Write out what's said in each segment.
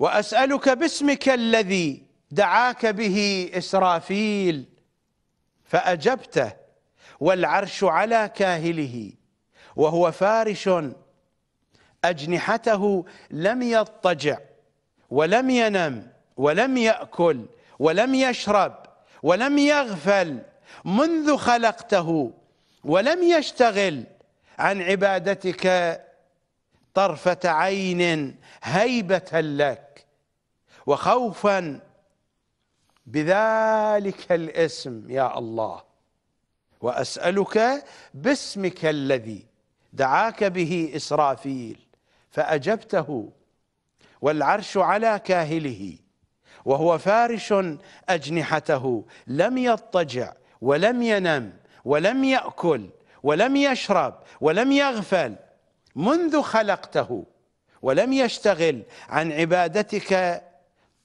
وأسألك باسمك الذي دعاك به إسرافيل فأجبته والعرش على كاهله وهو فارش أجنحته لم يضطجع ولم ينم ولم يأكل ولم يشرب ولم يغفل منذ خلقته ولم يشتغل عن عبادتك طرفة عين هيبة لك وخوفا بذلك الاسم يا الله واسالك باسمك الذي دعاك به اسرافيل فاجبته والعرش على كاهله وهو فارش اجنحته لم يضطجع ولم ينم ولم ياكل ولم يشرب ولم يغفل منذ خلقته ولم يشتغل عن عبادتك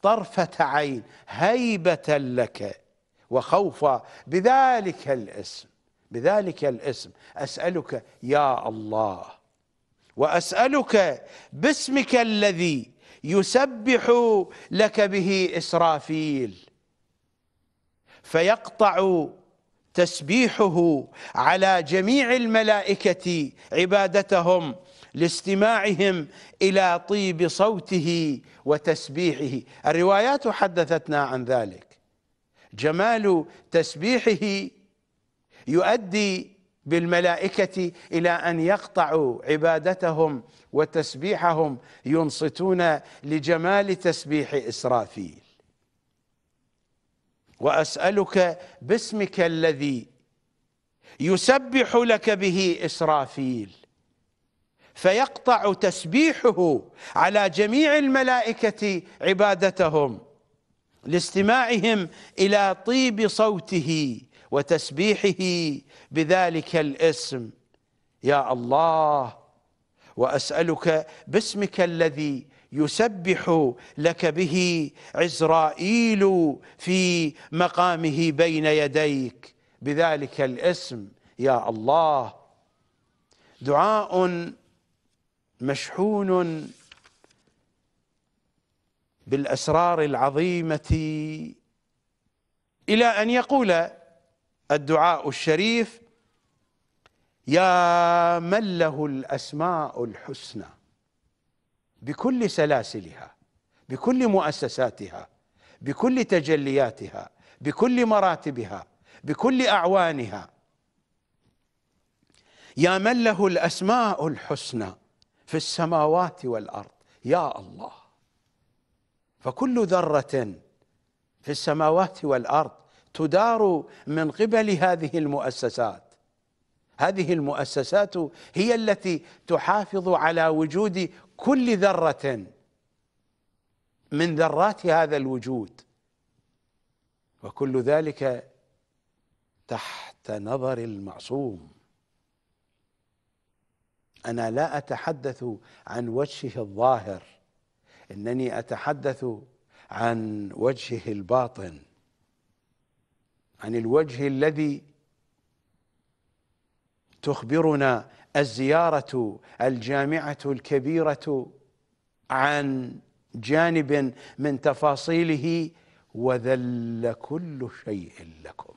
طرفة عين هيبة لك وخوفا بذلك الاسم بذلك الاسم أسألك يا الله وأسألك باسمك الذي يسبح لك به إسرافيل فيقطع تسبيحه على جميع الملائكة عبادتهم لاستماعهم إلى طيب صوته وتسبيحه الروايات حدثتنا عن ذلك جمال تسبيحه يؤدي بالملائكة إلى أن يقطعوا عبادتهم وتسبيحهم ينصتون لجمال تسبيح إسرافيل وأسألك باسمك الذي يسبح لك به إسرافيل فيقطع تسبيحه على جميع الملائكة عبادتهم لاستماعهم إلى طيب صوته وتسبيحه بذلك الاسم يا الله وأسألك باسمك الذي يسبح لك به عزرائيل في مقامه بين يديك بذلك الاسم يا الله دعاء مشحون بالاسرار العظيمه الى ان يقول الدعاء الشريف يا من له الاسماء الحسنى بكل سلاسلها بكل مؤسساتها بكل تجلياتها بكل مراتبها بكل اعوانها يا من له الاسماء الحسنى في السماوات والارض يا الله فكل ذره في السماوات والارض تدار من قبل هذه المؤسسات هذه المؤسسات هي التي تحافظ على وجود كل ذره من ذرات هذا الوجود وكل ذلك تحت نظر المعصوم أنا لا أتحدث عن وجهه الظاهر إنني أتحدث عن وجهه الباطن عن الوجه الذي تخبرنا الزيارة الجامعة الكبيرة عن جانب من تفاصيله وذل كل شيء لكم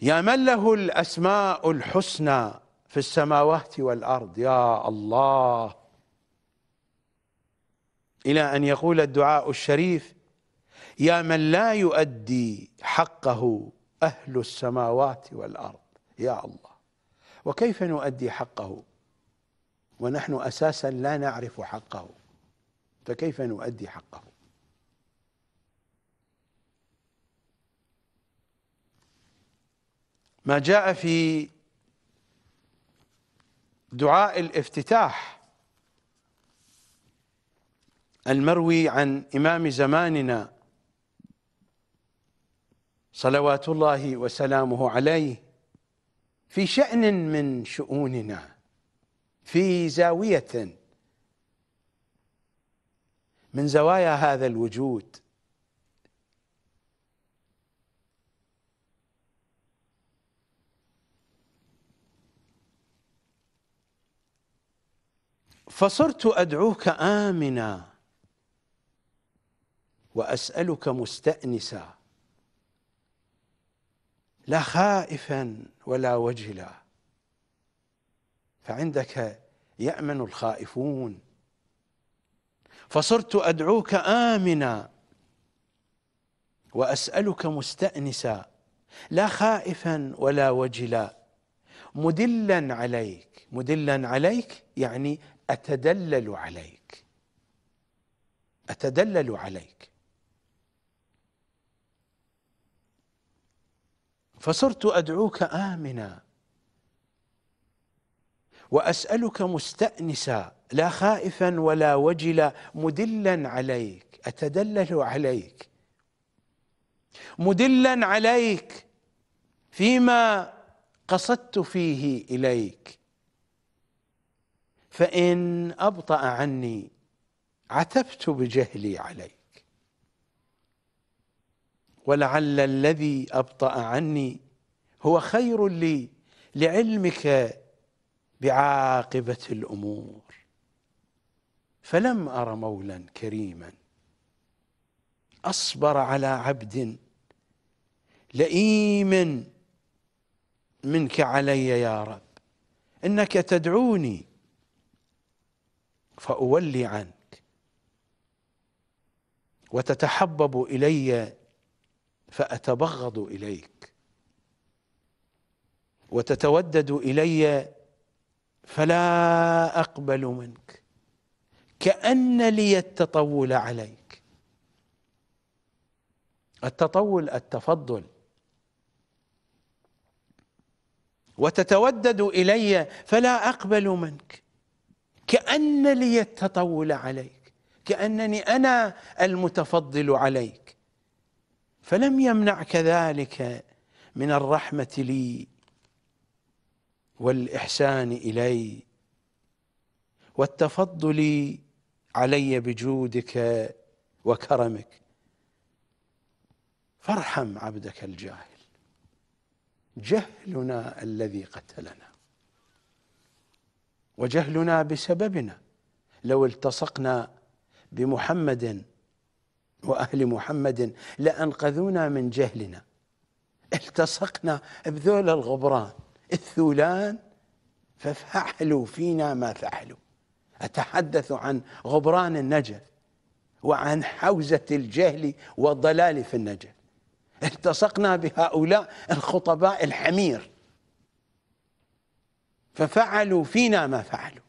يا من له الاسماء الحسنى في السماوات والارض يا الله الى ان يقول الدعاء الشريف يا من لا يؤدي حقه اهل السماوات والارض يا الله وكيف نؤدي حقه ونحن اساسا لا نعرف حقه فكيف نؤدي حقه ما جاء في دعاء الافتتاح المروي عن إمام زماننا صلوات الله وسلامه عليه في شأن من شؤوننا في زاوية من زوايا هذا الوجود فصرت أدعوك آمنا وأسألك مستأنسا لا خائفا ولا وجلا فعندك يأمن الخائفون فصرت أدعوك آمنا وأسألك مستأنسا لا خائفا ولا وجلا مدلا عليك مدلا عليك يعني أتدلل عليك أتدلل عليك فصرت أدعوك آمنا وأسألك مستأنسا لا خائفا ولا وجلا مدلا عليك أتدلل عليك مدلا عليك فيما قصدت فيه إليك فإن أبطأ عني عتبت بجهلي عليك ولعل الذي أبطأ عني هو خير لي لعلمك بعاقبة الأمور فلم أر مولا كريما أصبر على عبد لئيم منك علي يا رب إنك تدعوني فأولي عنك وتتحبب إلي فأتبغض إليك وتتودد إلي فلا أقبل منك كأن لي التطول عليك التطول التفضل وتتودد إلي فلا أقبل منك كأن لي التطول عليك كأنني أنا المتفضل عليك فلم يمنعك ذلك من الرحمة لي والإحسان إلي والتفضل علي بجودك وكرمك فارحم عبدك الجاهل جهلنا الذي قتلنا وجهلنا بسببنا لو التصقنا بمحمد وأهل محمد لأنقذونا من جهلنا التصقنا بذول الغبران الثولان ففعلوا فينا ما فعلوا أتحدث عن غبران النجف وعن حوزة الجهل والضلال في النجف التصقنا بهؤلاء الخطباء الحمير ففعلوا فينا ما فعلوا